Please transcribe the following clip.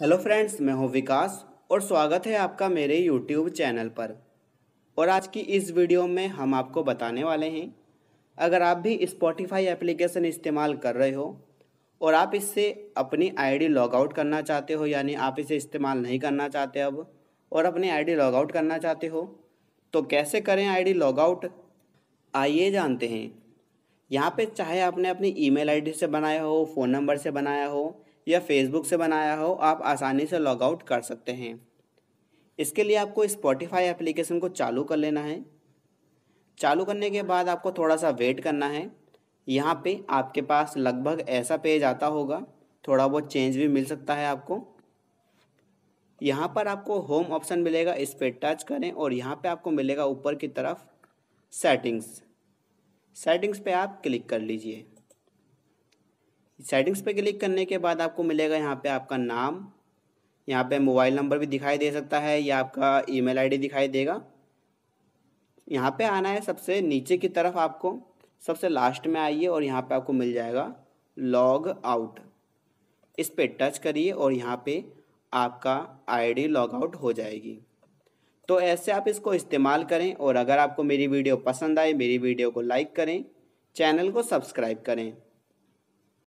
hello friends मैं हूं विकास और स्वागत है आपका मेरे यूट्यूब चैनल पर और आज की इस वीडियो में हम आपको बताने वाले हैं अगर आप भी स्पॉटिफाई एप्लीकेशन इस्तेमाल कर रहे हो और आप इससे अपनी आईडी लॉगआउट करना चाहते हो यानी आप इसे इस्तेमाल नहीं करना चाहते अब और अपनी आई डी लॉगआउट करना चाहते हो तो कैसे करें आई डी लॉगआउट आइए जानते हैं यहाँ पे चाहे आपने अपनी ईमेल आईडी से बनाया हो फ़ोन नंबर से बनाया हो या फेसबुक से बनाया हो आप आसानी से लॉग आउट कर सकते हैं इसके लिए आपको स्पॉटिफाई एप्लीकेशन को चालू कर लेना है चालू करने के बाद आपको थोड़ा सा वेट करना है यहाँ पे आपके पास लगभग ऐसा पेज आता होगा थोड़ा बहुत चेंज भी मिल सकता है आपको यहाँ पर आपको होम ऑप्शन मिलेगा इस पर टच करें और यहाँ पे आपको मिलेगा ऊपर की तरफ सेटिंग्स सेटिंग्स पे आप क्लिक कर लीजिए सेटिंग्स पे क्लिक करने के बाद आपको मिलेगा यहाँ पे आपका नाम यहाँ पे मोबाइल नंबर भी दिखाई दे सकता है या आपका ईमेल आईडी दिखाई देगा यहाँ पे आना है सबसे नीचे की तरफ आपको सबसे लास्ट में आइए और यहाँ पे आपको मिल जाएगा लॉग आउट इस पर टच करिए और यहाँ पे आपका आईडी लॉग आउट हो जाएगी तो ऐसे आप इसको इस्तेमाल करें और अगर आपको मेरी वीडियो पसंद आए मेरी वीडियो को लाइक करें चैनल को सब्सक्राइब करें